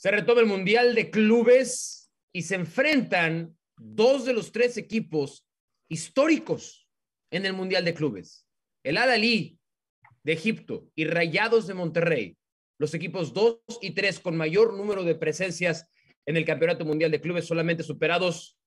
Se retoma el Mundial de Clubes y se enfrentan dos de los tres equipos históricos en el Mundial de Clubes. El al de Egipto y Rayados de Monterrey, los equipos 2 y 3 con mayor número de presencias en el Campeonato Mundial de Clubes, solamente superados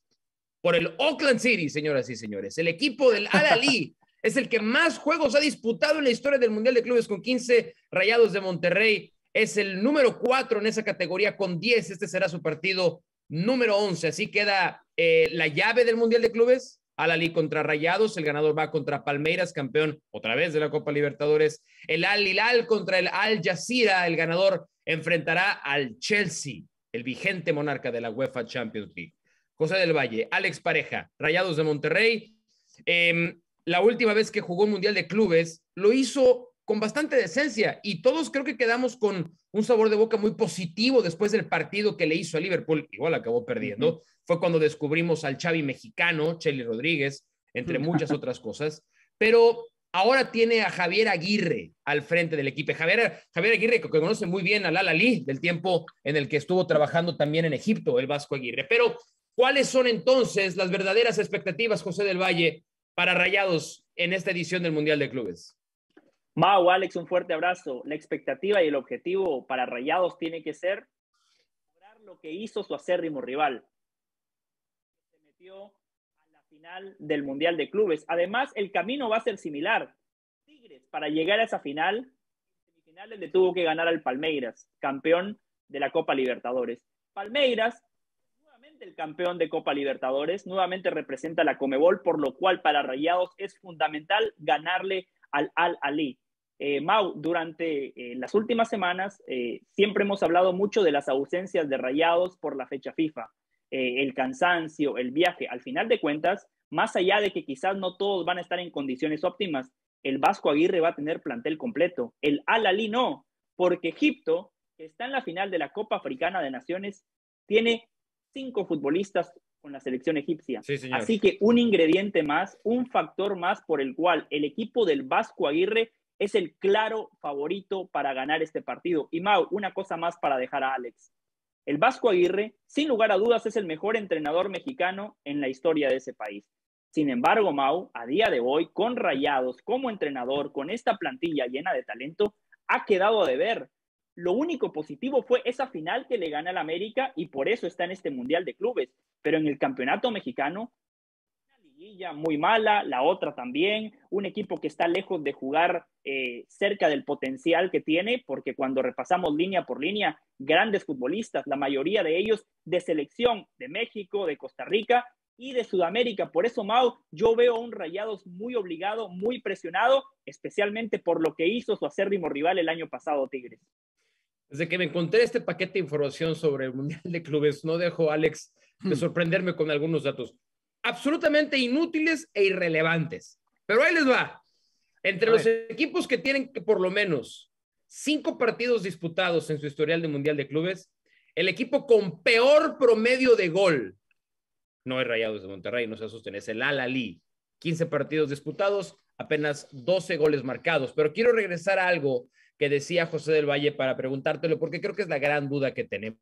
por el Oakland City, señoras y señores. El equipo del al es el que más juegos ha disputado en la historia del Mundial de Clubes con 15 Rayados de Monterrey es el número cuatro en esa categoría con 10. Este será su partido número 11. Así queda eh, la llave del Mundial de Clubes. Al-Ali contra Rayados, el ganador va contra Palmeiras, campeón otra vez de la Copa Libertadores. El Al-Hilal contra el Al-Jazeera, el ganador enfrentará al Chelsea, el vigente monarca de la UEFA Champions League. José del Valle, Alex Pareja, Rayados de Monterrey. Em, la última vez que jugó Mundial de Clubes lo hizo con bastante decencia y todos creo que quedamos con un sabor de boca muy positivo después del partido que le hizo a Liverpool, igual acabó perdiendo, fue cuando descubrimos al Xavi mexicano, Chely Rodríguez, entre muchas otras cosas, pero ahora tiene a Javier Aguirre al frente del equipo. Javier, Aguirre que conoce muy bien al Lala Lee del tiempo en el que estuvo trabajando también en Egipto, el Vasco Aguirre, pero ¿cuáles son entonces las verdaderas expectativas, José del Valle, para Rayados en esta edición del Mundial de Clubes? Mau, Alex, un fuerte abrazo. La expectativa y el objetivo para Rayados tiene que ser lograr lo que hizo su acérrimo rival. Se metió a la final del Mundial de Clubes. Además, el camino va a ser similar. Tigres, para llegar a esa final, semifinales le tuvo que ganar al Palmeiras, campeón de la Copa Libertadores. Palmeiras, nuevamente el campeón de Copa Libertadores, nuevamente representa la Comebol, por lo cual para Rayados es fundamental ganarle al Al Ali. Eh, Mau, durante eh, las últimas semanas eh, siempre hemos hablado mucho de las ausencias de rayados por la fecha FIFA, el cansancio, el viaje. Al final de cuentas, más allá de que quizás no todos van a estar en condiciones óptimas, el Vasco Aguirre va a tener plantel completo. El Al-Ali no, porque Egipto, que está en la final de la Copa Africana de Naciones, tiene cinco futbolistas con la selección egipcia. Así que un ingrediente más, un factor más por el cual el equipo del Vasco Aguirre es el claro favorito para ganar este partido. Y Mau, una cosa más para dejar a Alex. El Vasco Aguirre, sin lugar a dudas, es el mejor entrenador mexicano en la historia de ese país. Sin embargo, Mau, a día de hoy, con Rayados como entrenador, con esta plantilla llena de talento, ha quedado a deber. Lo único positivo fue esa final que le gana al América y por eso está en este Mundial de Clubes. Pero en el Campeonato Mexicano muy mala, la otra también, un equipo que está lejos de jugar eh, cerca del potencial que tiene, porque cuando repasamos línea por línea, grandes futbolistas, la mayoría de ellos de selección de México, de Costa Rica y de Sudamérica. Por eso, Mau, yo veo a un Rayados muy obligado, muy presionado, especialmente por lo que hizo su acérrimo rival el año pasado, Tigres. Desde que me encontré este paquete de información sobre el Mundial de Clubes, no dejo, Alex, de hmm. sorprenderme con algunos datos absolutamente inútiles e irrelevantes. Pero ahí les va. Entre los equipos que tienen por lo menos cinco partidos disputados en su historial de Mundial de Clubes, el equipo con peor promedio de gol, no es Rayados de Monterrey, no se asusten, es el Alalí. Quince 15 partidos disputados, apenas 12 goles marcados. Pero quiero regresar a algo que decía José del Valle para preguntártelo, porque creo que es la gran duda que tenemos.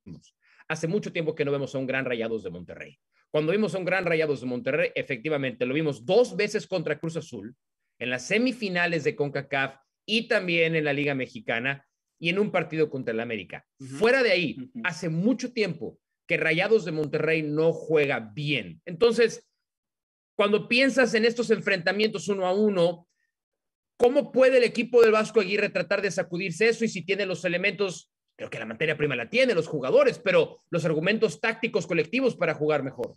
Hace mucho tiempo que no vemos a un gran Rayados de Monterrey. Cuando vimos a un gran Rayados de Monterrey, efectivamente, lo vimos dos veces contra Cruz Azul, en las semifinales de CONCACAF y también en la Liga Mexicana y en un partido contra el América. Fuera de ahí, hace mucho tiempo que Rayados de Monterrey no juega bien. Entonces, cuando piensas en estos enfrentamientos uno a uno, ¿cómo puede el equipo del Vasco Aguirre tratar de sacudirse eso y si tiene los elementos Creo que la materia prima la tienen los jugadores, pero los argumentos tácticos colectivos para jugar mejor.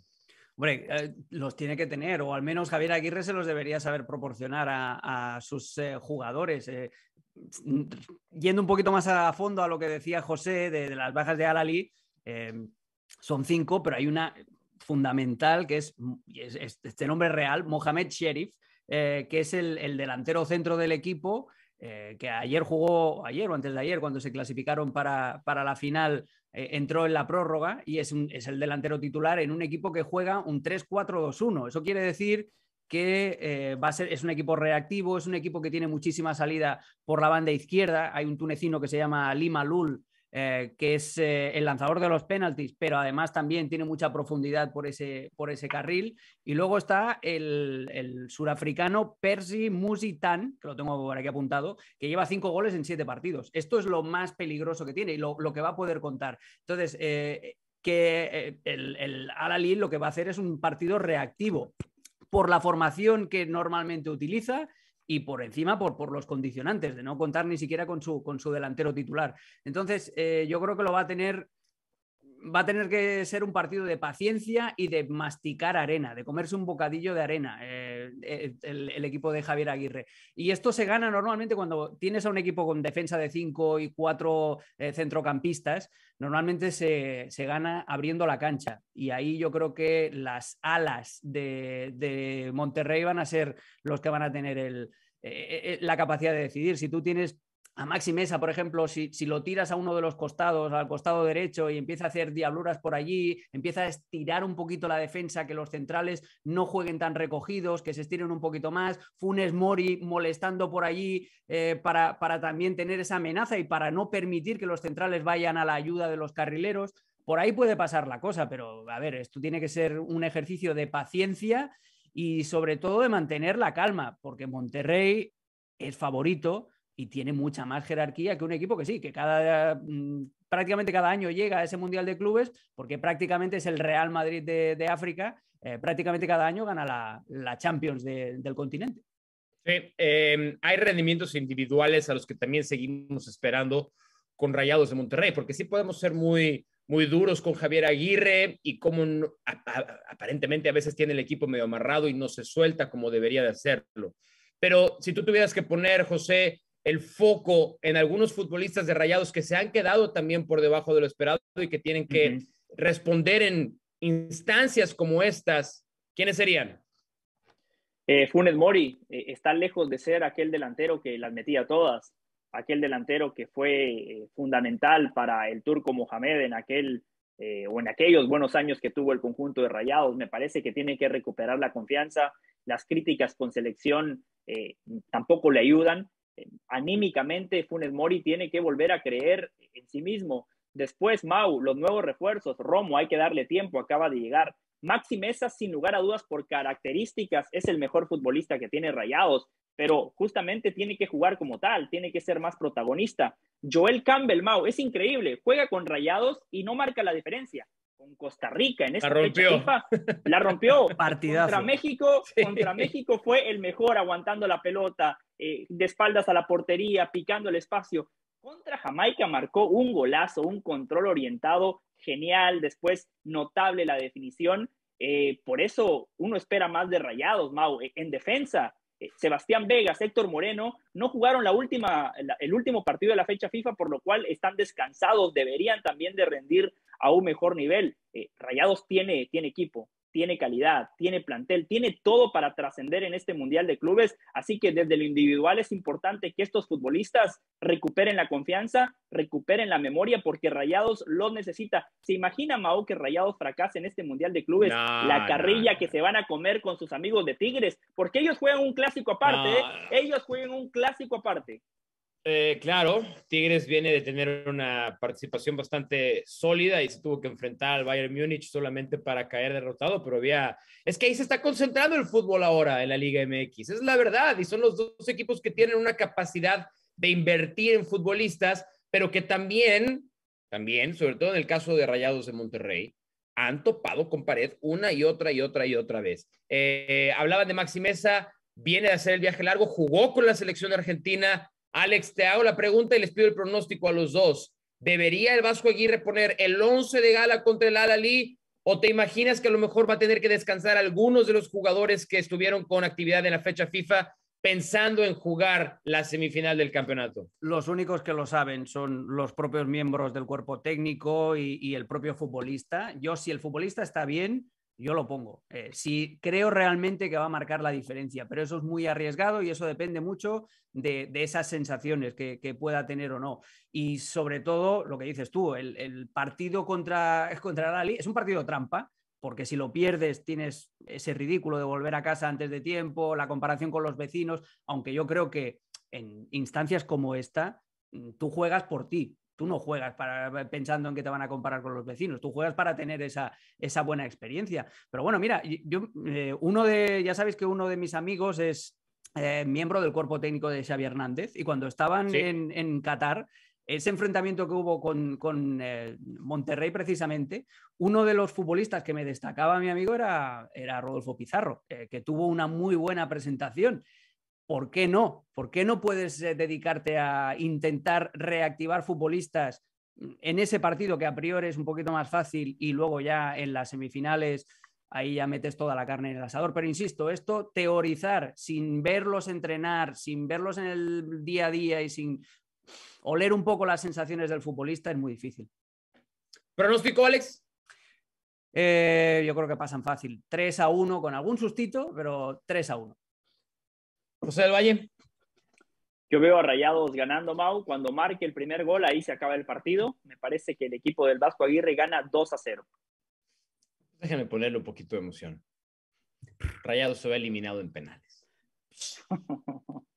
Hombre, eh, los tiene que tener, o al menos Javier Aguirre se los debería saber proporcionar a, sus eh, jugadores. Eh, mm, yendo un poquito más a fondo a lo que decía José de, las bajas de Alali, em, son cinco, pero hay una fundamental que es, mm, este nombre real, Mohamed Sheriff, que es el, el delantero centro del equipo eh, que ayer jugó, ayer o antes de ayer, cuando se clasificaron para, la final, eh, entró en la prórroga y es, el delantero titular en un equipo que juega un 3-4-2-1. Eso quiere decir que eh, es un equipo reactivo, es un equipo que tiene muchísima salida por la banda izquierda. Hay un tunecino que se llama Lima Lul, eh, que es eh, el lanzador de los penaltis, pero además también tiene mucha profundidad por ese, por ese carril. Y luego está el, el surafricano Percy Musitan, que lo tengo por aquí apuntado, que lleva cinco goles en siete partidos. Esto es lo más peligroso que tiene y lo, que va a poder contar. Entonces, eh, que el, el Al-Ali lo que va a hacer es un partido reactivo por la formación que normalmente utiliza y por encima por, por, los condicionantes de no contar ni siquiera con su, con su delantero titular. Entonces, eh, yo creo que lo va a tener va a tener que ser un partido de paciencia y de masticar arena, de comerse un bocadillo de arena eh, eh, el, equipo de Javier Aguirre. Y esto se gana normalmente cuando tienes a un equipo con defensa de cinco y cuatro eh, centrocampistas, normalmente se, gana abriendo la cancha. Y ahí yo creo que las alas de, Monterrey van a ser los que van a tener la capacidad de decidir. Si tú tienes a Maxi Mesa, por ejemplo, si, lo tiras a uno de los costados, al costado derecho, y empieza a hacer diabluras por allí, empieza a estirar un poquito la defensa, que los centrales no jueguen tan recogidos, que se estiren un poquito más, Funes Mori molestando por allí eh, para, para también tener esa amenaza y para no permitir que los centrales vayan a la ayuda de los carrileros. Por ahí puede pasar la cosa, pero a ver, esto tiene que ser un ejercicio de paciencia y sobre todo de mantener la calma, porque Monterrey es favorito y tiene mucha más jerarquía que un equipo que sí, que cada, mm, prácticamente cada año llega a ese Mundial de Clubes, porque prácticamente es el Real Madrid de, de África, eh, prácticamente cada año gana la, la Champions del continente. Sí, em, hay rendimientos individuales a los que también seguimos esperando con Rayados de Monterrey, porque sí podemos ser muy, muy duros con Javier Aguirre y como aparentemente a veces tiene el equipo medio amarrado y no se suelta como debería de hacerlo. Pero si tú tuvieras que poner, José, el foco en algunos futbolistas de Rayados que se han quedado también por debajo de lo esperado y que tienen que responder en instancias como estas, ¿quiénes serían? Eh, Funes Mori eh, está lejos de ser aquel delantero que las metía todas, aquel delantero que fue eh, fundamental para el turco Mohamed en aquel o en aquellos buenos años que tuvo el conjunto de Rayados. Me parece que tiene que recuperar la confianza. Las críticas con selección tampoco le ayudan anímicamente Funes Mori tiene que volver a creer en sí mismo. Después, Mau, los nuevos refuerzos, Romo, hay que darle tiempo, acaba de llegar. Maxi Mesa, sin lugar a dudas, por características, es el mejor futbolista que tiene Rayados, pero justamente tiene que jugar como tal, tiene que ser más protagonista. Joel Campbell, Mau, es increíble, juega con Rayados y no marca la diferencia con Costa Rica en esa la rompió. Contra México, contra México fue el mejor aguantando la pelota, eh, de espaldas a la portería, picando el espacio. Contra Jamaica marcó un golazo, un control orientado genial, después notable la definición. Eh, por eso uno espera más de Rayados, Mau. En defensa, eh, Sebastián Vegas, Héctor Moreno, no jugaron la última, el último partido de la fecha FIFA, por lo cual están descansados, deberían también de rendir a un mejor nivel. Eh, Rayados tiene, tiene equipo, tiene calidad, tiene plantel, tiene todo para trascender en este Mundial de Clubes. Así que desde lo individual es importante que estos futbolistas recuperen la confianza, recuperen la memoria, porque Rayados los necesita. ¿Se imagina, Mao, que Rayados fracase en este Mundial de Clubes? la carrilla que se van a comer con sus amigos de Tigres, porque ellos juegan un clásico aparte, ¿eh? ellos juegan un clásico aparte. Eh, claro, Tigres viene de tener una participación bastante sólida y se tuvo que enfrentar al Bayern Múnich solamente para caer derrotado, pero había... Es que ahí se está concentrando el fútbol ahora en la Liga MX, es la verdad, y son los dos equipos que tienen una capacidad de invertir en futbolistas, pero que también, también, sobre todo en el caso de Rayados de Monterrey, han topado con pared una y otra y otra y otra vez. Eh, hablaban de Maxi viene de hacer el viaje largo, jugó con la selección argentina, Alex, te hago la pregunta y les pido el pronóstico a los dos. ¿Debería el Vasco Aguirre poner el 11 de gala contra el al ¿O te imaginas que a lo mejor va a tener que descansar algunos de los jugadores que estuvieron con actividad en la fecha FIFA pensando en jugar la semifinal del campeonato? Los únicos que lo saben son los propios miembros del cuerpo técnico y, y el propio futbolista. Yo, si el futbolista está bien, yo lo pongo. Eh, si creo realmente que va a marcar la diferencia, pero eso es muy arriesgado y eso depende mucho de, esas sensaciones que, pueda tener o no. Y sobre todo, lo que dices tú, el, partido contra, contra es un partido trampa, porque si lo pierdes tienes ese ridículo de volver a casa antes de tiempo, la comparación con los vecinos, aunque yo creo que en instancias como esta, mm, tú juegas por ti, Tú no juegas para, eh, pensando en que te van a comparar con los vecinos, tú juegas para tener esa, esa buena experiencia. Pero bueno, mira, yo, eh, uno de, ya sabéis que uno de mis amigos es eh, miembro del cuerpo técnico de Xavi Hernández y cuando estaban en, en Qatar, ese enfrentamiento que hubo con, Monterrey precisamente, uno de los futbolistas que me destacaba mi amigo era, era Rodolfo Pizarro, que tuvo una muy buena presentación. ¿por qué no? ¿Por qué no puedes eh, dedicarte a intentar reactivar futbolistas en ese partido que a priori es un poquito más fácil y luego ya en las semifinales ahí ya metes toda la carne en el asador. Pero insisto, esto teorizar sin verlos entrenar, sin verlos en el día a día y sin oler un poco las sensaciones del futbolista es muy difícil. ¿Pronóstico, Alex? Eh, yo creo que pasan fácil. 3 a 1 con algún sustito, pero 3 a 1. José del Valle. Yo veo a Rayados ganando Mau. Cuando marque el primer gol, ahí se acaba el partido. Me parece que el equipo del Vasco Aguirre gana 2 a 0. Déjame ponerle un poquito de emoción. Rayados se ve eliminado en penales.